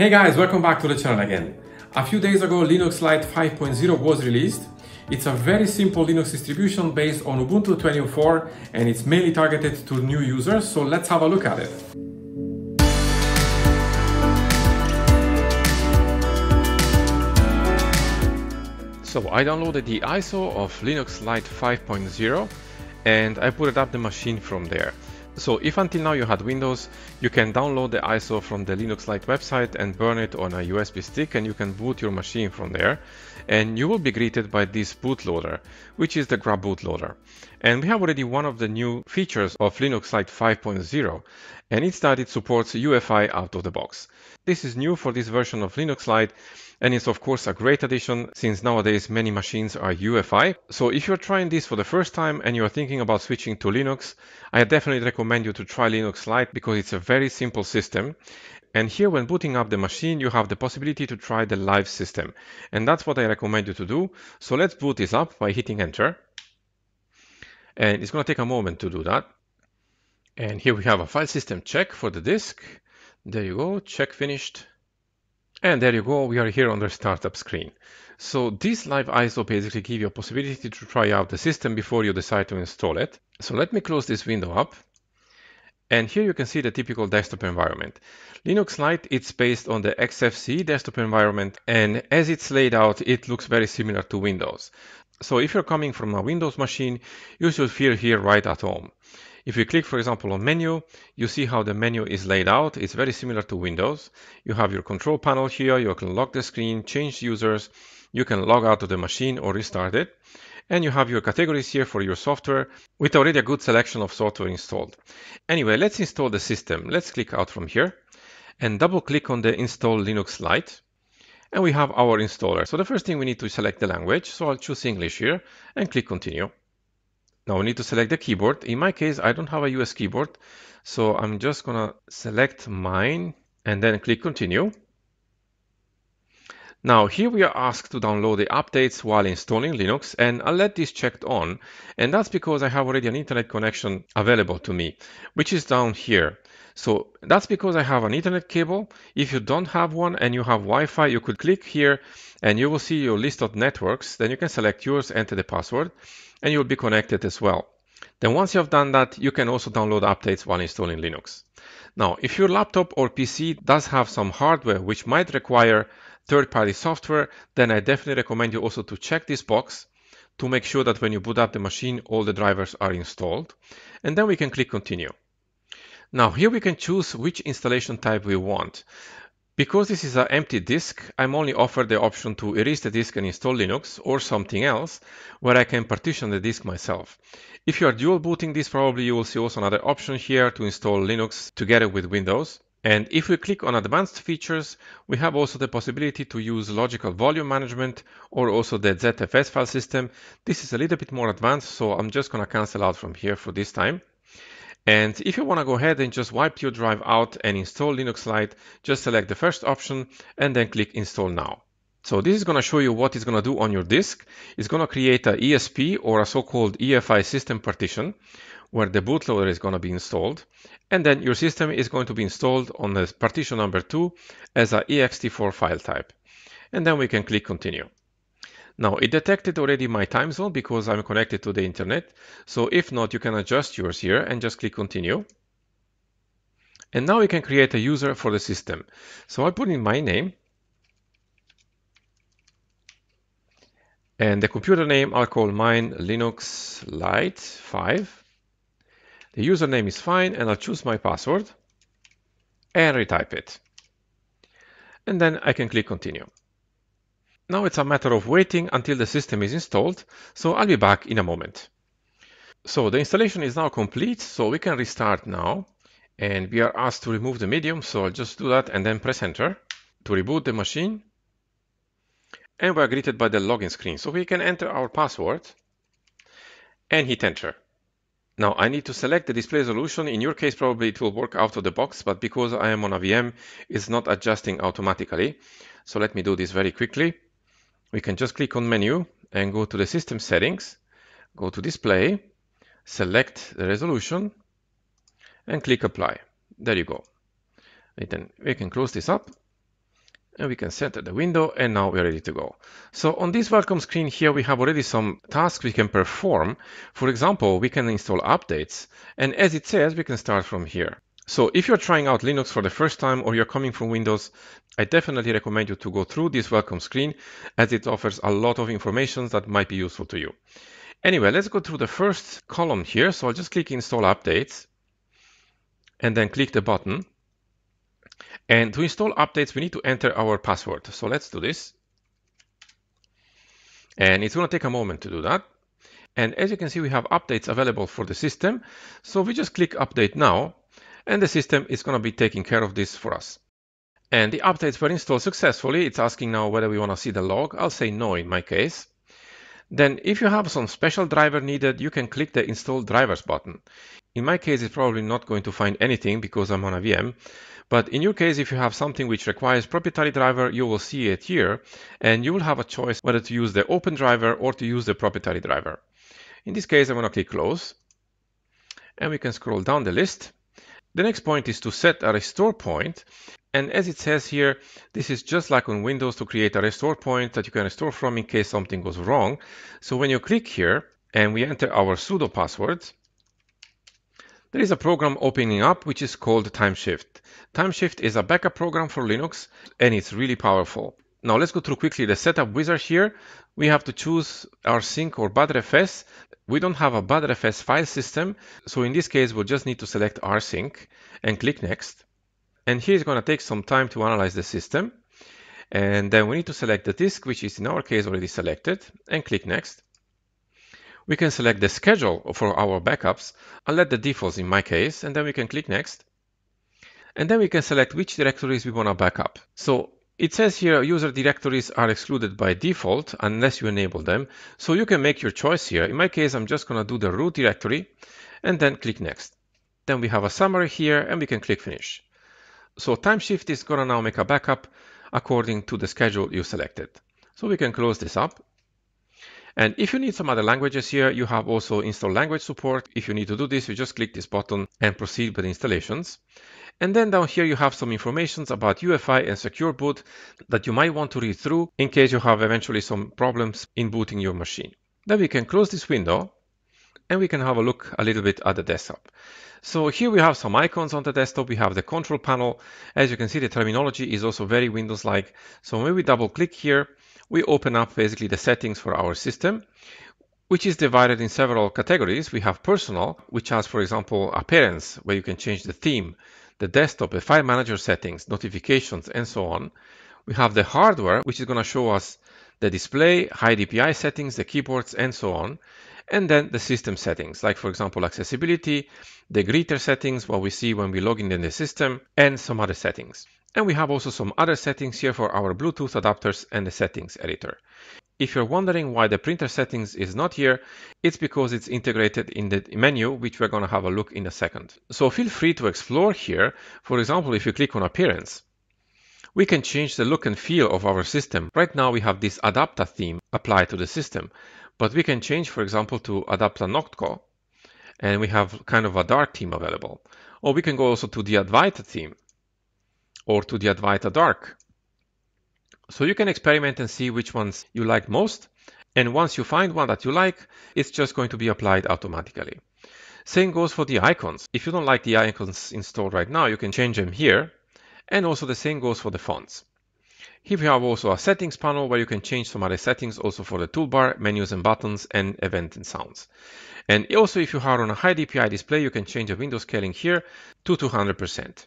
Hey guys, welcome back to the channel again. A few days ago, Linux Lite 5.0 was released. It's a very simple Linux distribution based on Ubuntu 24 and it's mainly targeted to new users, so let's have a look at it. So I downloaded the ISO of Linux Lite 5.0 and I put it up the machine from there. So if until now you had Windows, you can download the ISO from the Linux Lite website and burn it on a USB stick and you can boot your machine from there. And you will be greeted by this bootloader, which is the Grub bootloader. And we have already one of the new features of Linux Lite 5.0, and it's that it supports UFI out of the box. This is new for this version of Linux Lite, and it's of course a great addition since nowadays many machines are UEFI. So if you're trying this for the first time and you're thinking about switching to Linux, I definitely recommend you to try Linux Lite because it's a very simple system. And here when booting up the machine, you have the possibility to try the live system. And that's what I recommend you to do. So let's boot this up by hitting enter. And it's going to take a moment to do that. And here we have a file system check for the disk. There you go, check finished. And there you go, we are here on the startup screen. So this live ISO basically gives you a possibility to try out the system before you decide to install it. So let me close this window up. And here you can see the typical desktop environment. Linux Lite, it's based on the XFCE desktop environment. And as it's laid out, it looks very similar to Windows. So if you're coming from a Windows machine, you should feel here right at home. If you click, for example, on menu, you see how the menu is laid out. It's very similar to Windows. You have your control panel here. You can lock the screen, change users. You can log out of the machine or restart it. And you have your categories here for your software with already a good selection of software installed. Anyway, let's install the system. Let's click out from here and double click on the install Linux Lite and we have our installer. So the first thing we need to select the language. So I'll choose English here and click continue. Now we need to select the keyboard. In my case, I don't have a US keyboard, so I'm just gonna select mine and then click continue. Now here we are asked to download the updates while installing Linux and I'll let this checked on and that's because I have already an internet connection available to me which is down here. So that's because I have an internet cable. If you don't have one and you have Wi-Fi you could click here and you will see your list of networks then you can select yours enter the password and you'll be connected as well. Then once you have done that, you can also download updates while installing Linux. Now, if your laptop or PC does have some hardware which might require third-party software, then I definitely recommend you also to check this box to make sure that when you boot up the machine, all the drivers are installed. And then we can click continue. Now here we can choose which installation type we want. Because this is an empty disk, I'm only offered the option to erase the disk and install Linux or something else where I can partition the disk myself. If you are dual booting this, probably you will see also another option here to install Linux together with Windows. And if we click on advanced features, we have also the possibility to use logical volume management or also the ZFS file system. This is a little bit more advanced, so I'm just gonna cancel out from here for this time. And if you wanna go ahead and just wipe your drive out and install Linux Lite, just select the first option and then click install now. So this is going to show you what it's going to do on your disk. It's going to create a ESP or a so-called EFI system partition where the bootloader is going to be installed. And then your system is going to be installed on the partition number two as a ext4 file type. And then we can click continue. Now it detected already my time zone because I'm connected to the internet. So if not, you can adjust yours here and just click continue. And now we can create a user for the system. So I put in my name and the computer name I'll call mine Linux Lite 5 the username is fine and I'll choose my password and retype it. And then I can click continue. Now it's a matter of waiting until the system is installed, so I'll be back in a moment. So the installation is now complete, so we can restart now. And we are asked to remove the medium, so I'll just do that and then press enter to reboot the machine. And we're greeted by the login screen. So we can enter our password and hit enter. Now I need to select the display resolution. In your case, probably it will work out of the box, but because I am on a VM, it's not adjusting automatically. So let me do this very quickly. We can just click on menu and go to the system settings, go to display, select the resolution and click apply. There you go. We can, we can close this up and we can center the window and now we're ready to go. So on this welcome screen here, we have already some tasks we can perform. For example, we can install updates and as it says, we can start from here. So if you're trying out Linux for the first time or you're coming from Windows, I definitely recommend you to go through this welcome screen as it offers a lot of information that might be useful to you. Anyway, let's go through the first column here. So I'll just click install updates and then click the button. And to install updates, we need to enter our password. So let's do this. And it's going to take a moment to do that. And as you can see, we have updates available for the system. So we just click update now and the system is going to be taking care of this for us. And the updates were installed successfully. It's asking now whether we want to see the log. I'll say no in my case. Then if you have some special driver needed, you can click the install drivers button. In my case, it's probably not going to find anything because I'm on a VM, but in your case, if you have something which requires proprietary driver, you will see it here, and you will have a choice whether to use the open driver or to use the proprietary driver. In this case, I'm going to click close, and we can scroll down the list. The next point is to set a restore point. And as it says here, this is just like on Windows to create a restore point that you can restore from in case something goes wrong. So when you click here and we enter our pseudo password, there is a program opening up which is called TimeShift. TimeShift is a backup program for Linux and it's really powerful. Now let's go through quickly the setup wizard here. We have to choose our sync or BadReFS. We don't have a BadReFS file system, so in this case we'll just need to select rsync and click next. And here it's going to take some time to analyze the system. And then we need to select the disk, which is in our case already selected, and click next. We can select the schedule for our backups. I'll let the defaults in my case, and then we can click next. And then we can select which directories we want to backup. So it says here user directories are excluded by default unless you enable them. So you can make your choice here. In my case, I'm just going to do the root directory and then click next. Then we have a summary here and we can click finish. So timeshift is going to now make a backup according to the schedule you selected. So we can close this up and if you need some other languages here, you have also install language support. If you need to do this, you just click this button and proceed with installations. And then down here, you have some information about UEFI and Secure Boot that you might want to read through in case you have eventually some problems in booting your machine. Then we can close this window and we can have a look a little bit at the desktop. So here we have some icons on the desktop. We have the control panel. As you can see, the terminology is also very Windows-like. So when we double click here, we open up basically the settings for our system, which is divided in several categories. We have personal, which has, for example, appearance, where you can change the theme, the desktop, the file manager settings, notifications, and so on. We have the hardware, which is going to show us the display, high DPI settings, the keyboards, and so on. And then the system settings, like for example, accessibility, the greeter settings, what we see when we log in in the system, and some other settings. And we have also some other settings here for our Bluetooth adapters and the settings editor. If you're wondering why the printer settings is not here, it's because it's integrated in the menu, which we're going to have a look in a second. So feel free to explore here. For example, if you click on appearance, we can change the look and feel of our system. Right now we have this adapter theme applied to the system, but we can change, for example, to adapter Noctco, and we have kind of a dark theme available. Or we can go also to the Advaita theme, or to the Advaita Dark. So you can experiment and see which ones you like most. And once you find one that you like, it's just going to be applied automatically. Same goes for the icons. If you don't like the icons installed right now, you can change them here. And also the same goes for the fonts. Here we have also a settings panel where you can change some other settings also for the toolbar, menus and buttons, and event and sounds. And also if you are on a high DPI display, you can change the window scaling here to 200%.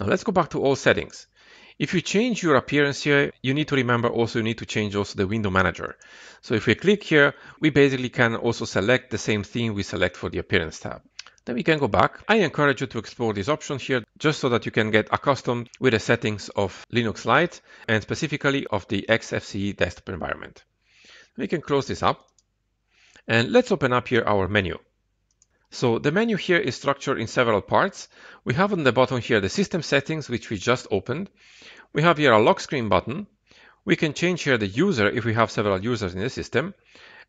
Now let's go back to all settings. If you change your appearance here, you need to remember also you need to change also the window manager. So if we click here, we basically can also select the same theme we select for the appearance tab. Then we can go back. I encourage you to explore this option here just so that you can get accustomed with the settings of Linux Lite and specifically of the XFCE desktop environment. We can close this up and let's open up here our menu. So the menu here is structured in several parts. We have on the bottom here the system settings, which we just opened. We have here a lock screen button. We can change here the user if we have several users in the system.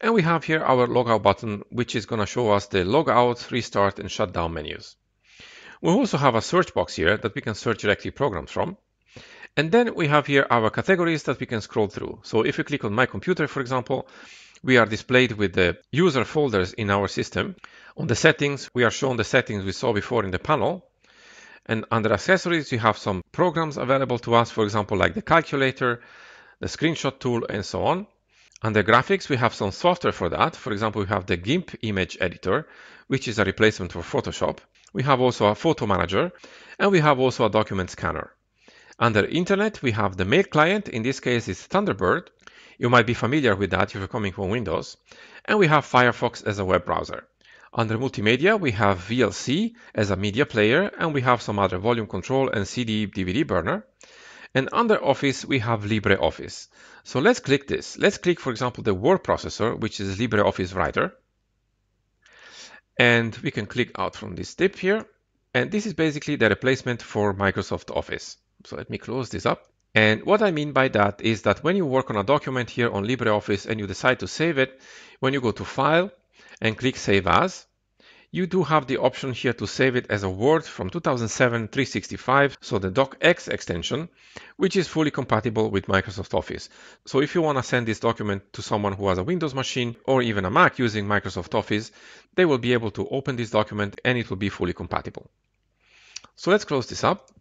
And we have here our logout button, which is going to show us the logout, restart, and shutdown menus. We also have a search box here that we can search directly programs from. And then we have here our categories that we can scroll through. So if we click on my computer, for example, we are displayed with the user folders in our system. On the settings, we are shown the settings we saw before in the panel. And under accessories, you have some programs available to us, for example, like the calculator, the screenshot tool, and so on. Under graphics, we have some software for that. For example, we have the GIMP image editor, which is a replacement for Photoshop. We have also a photo manager, and we have also a document scanner. Under internet, we have the mail client. In this case, it's Thunderbird. You might be familiar with that if you're coming from Windows. And we have Firefox as a web browser. Under multimedia, we have VLC as a media player, and we have some other volume control and CD DVD burner. And under Office, we have LibreOffice. So let's click this. Let's click, for example, the word processor, which is LibreOffice Writer. And we can click out from this tip here. And this is basically the replacement for Microsoft Office. So let me close this up. And what I mean by that is that when you work on a document here on LibreOffice and you decide to save it, when you go to File and click Save As, you do have the option here to save it as a Word from 2007 365, so the DocX extension, which is fully compatible with Microsoft Office. So if you want to send this document to someone who has a Windows machine or even a Mac using Microsoft Office, they will be able to open this document and it will be fully compatible. So let's close this up.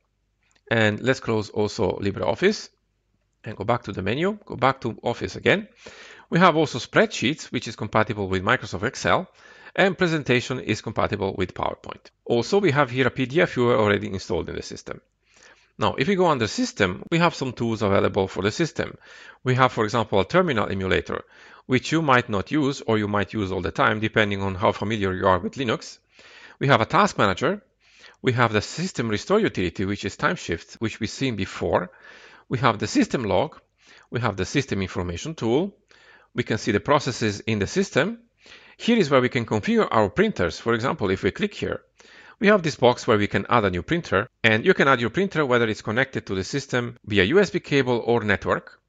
And let's close also LibreOffice and go back to the menu, go back to Office again. We have also spreadsheets, which is compatible with Microsoft Excel, and presentation is compatible with PowerPoint. Also, we have here a PDF viewer already installed in the system. Now, if we go under system, we have some tools available for the system. We have, for example, a terminal emulator, which you might not use or you might use all the time, depending on how familiar you are with Linux. We have a task manager, we have the system restore utility, which is time shift, which we've seen before. We have the system log. We have the system information tool. We can see the processes in the system. Here is where we can configure our printers. For example, if we click here, we have this box where we can add a new printer and you can add your printer whether it's connected to the system via USB cable or network.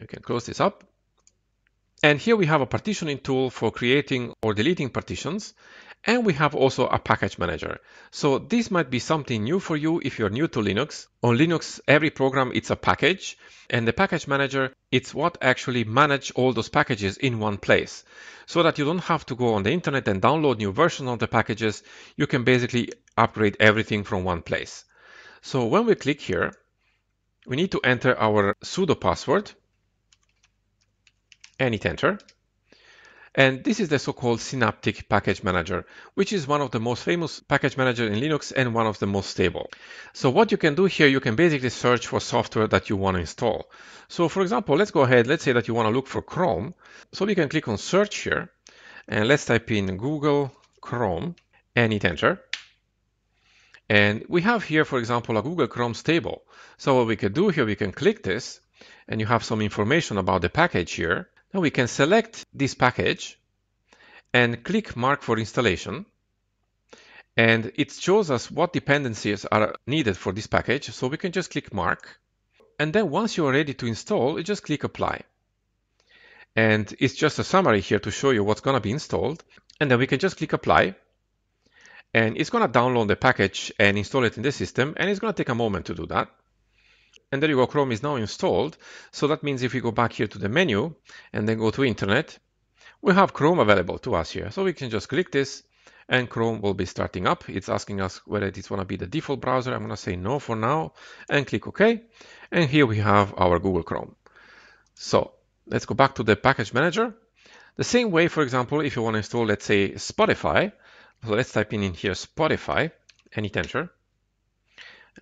You can close this up. And here we have a partitioning tool for creating or deleting partitions. And we have also a package manager. So this might be something new for you if you're new to Linux. On Linux, every program it's a package, and the package manager it's what actually manage all those packages in one place. So that you don't have to go on the internet and download new versions of the packages, you can basically upgrade everything from one place. So when we click here, we need to enter our sudo password and hit enter. And this is the so-called Synaptic Package Manager, which is one of the most famous package manager in Linux and one of the most stable. So what you can do here, you can basically search for software that you want to install. So for example, let's go ahead, let's say that you want to look for Chrome. So we can click on search here and let's type in Google Chrome and hit enter. And we have here, for example, a Google Chrome stable. So what we can do here, we can click this and you have some information about the package here. Now we can select this package and click mark for installation. And it shows us what dependencies are needed for this package. So we can just click mark. And then once you are ready to install, you just click apply. And it's just a summary here to show you what's going to be installed. And then we can just click apply. And it's going to download the package and install it in the system. And it's going to take a moment to do that. And there you go, Chrome is now installed. So that means if we go back here to the menu and then go to internet, we have Chrome available to us here. So we can just click this and Chrome will be starting up. It's asking us whether it's going to be the default browser. I'm going to say no for now and click OK. And here we have our Google Chrome. So let's go back to the package manager. The same way, for example, if you want to install, let's say Spotify. So let's type in, here Spotify, any tensor.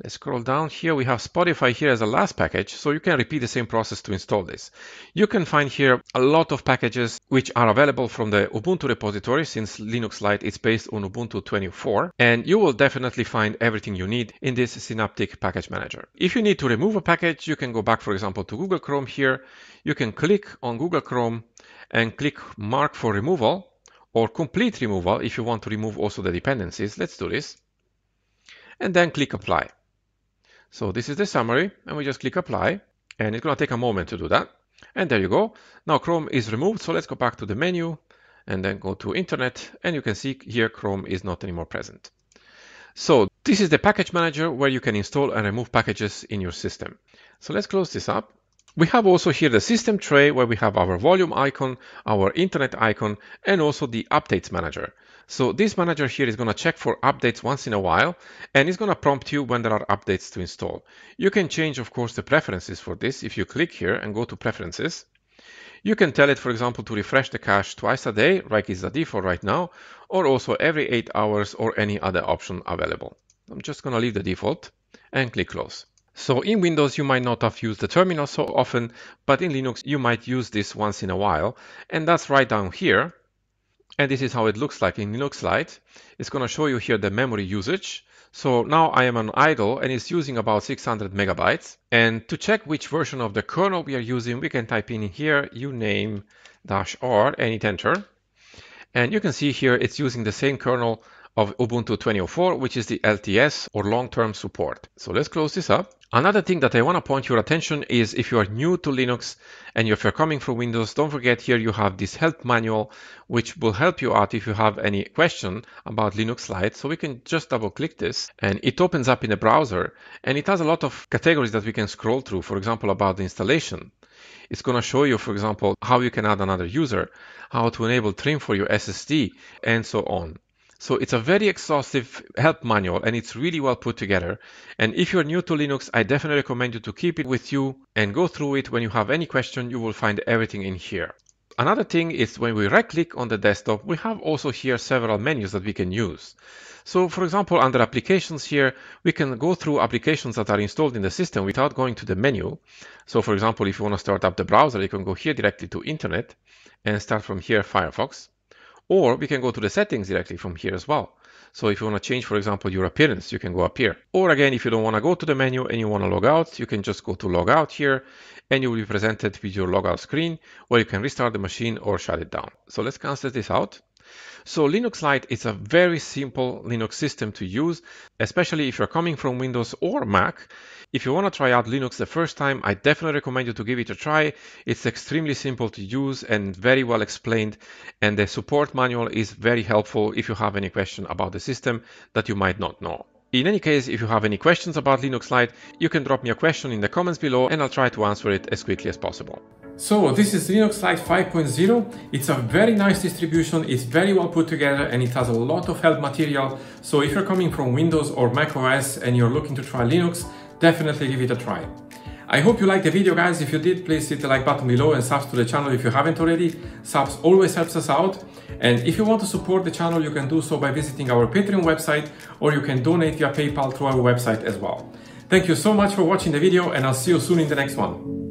Let's scroll down here. We have Spotify here as a last package, so you can repeat the same process to install this. You can find here a lot of packages which are available from the Ubuntu repository since Linux Lite is based on Ubuntu 24, and you will definitely find everything you need in this Synaptic package manager. If you need to remove a package, you can go back, for example, to Google Chrome here. You can click on Google Chrome and click mark for removal or complete removal if you want to remove also the dependencies. Let's do this. And then click apply. So this is the summary and we just click apply and it's going to take a moment to do that. And there you go. Now Chrome is removed. So let's go back to the menu and then go to internet and you can see here Chrome is not anymore present. So this is the package manager where you can install and remove packages in your system. So let's close this up. We have also here the system tray where we have our volume icon, our internet icon, and also the updates manager. So this manager here is going to check for updates once in a while, and it's going to prompt you when there are updates to install. You can change, of course, the preferences for this. If you click here and go to preferences, you can tell it, for example, to refresh the cache twice a day, like is the default right now, or also every eight hours or any other option available. I'm just going to leave the default and click close. So in Windows, you might not have used the terminal so often, but in Linux, you might use this once in a while. And that's right down here. And this is how it looks like in Linux Lite. It's going to show you here the memory usage. So now I am on idle and it's using about 600 megabytes. And to check which version of the kernel we are using, we can type in here uname-r and hit enter. And you can see here it's using the same kernel of Ubuntu 2004, which is the LTS or long-term support. So let's close this up. Another thing that I want to point your attention is if you are new to Linux and if you're coming from Windows, don't forget here you have this help manual, which will help you out if you have any question about Linux Lite. So we can just double click this and it opens up in a browser and it has a lot of categories that we can scroll through, for example, about the installation. It's going to show you, for example, how you can add another user, how to enable trim for your SSD, and so on. So it's a very exhaustive help manual and it's really well put together. And if you're new to Linux, I definitely recommend you to keep it with you and go through it. When you have any question, you will find everything in here. Another thing is when we right click on the desktop, we have also here several menus that we can use. So for example, under applications here, we can go through applications that are installed in the system without going to the menu. So for example, if you want to start up the browser, you can go here directly to internet and start from here Firefox. Or we can go to the settings directly from here as well. So if you want to change, for example, your appearance, you can go up here. Or again, if you don't want to go to the menu and you want to log out, you can just go to log out here and you will be presented with your logout screen where you can restart the machine or shut it down. So let's cancel this out. So Linux Lite is a very simple Linux system to use, especially if you're coming from Windows or Mac. If you want to try out Linux the first time, I definitely recommend you to give it a try. It's extremely simple to use and very well explained, and the support manual is very helpful if you have any question about the system that you might not know. In any case, if you have any questions about Linux Lite, you can drop me a question in the comments below and I'll try to answer it as quickly as possible. So this is Linux Lite 5.0. It's a very nice distribution, it's very well put together and it has a lot of help material. So if you're coming from Windows or Mac OS and you're looking to try Linux, definitely give it a try. I hope you liked the video guys, if you did please hit the like button below and subs to the channel if you haven't already, subs always helps us out and if you want to support the channel, you can do so by visiting our Patreon website or you can donate via PayPal through our website as well. Thank you so much for watching the video and I'll see you soon in the next one.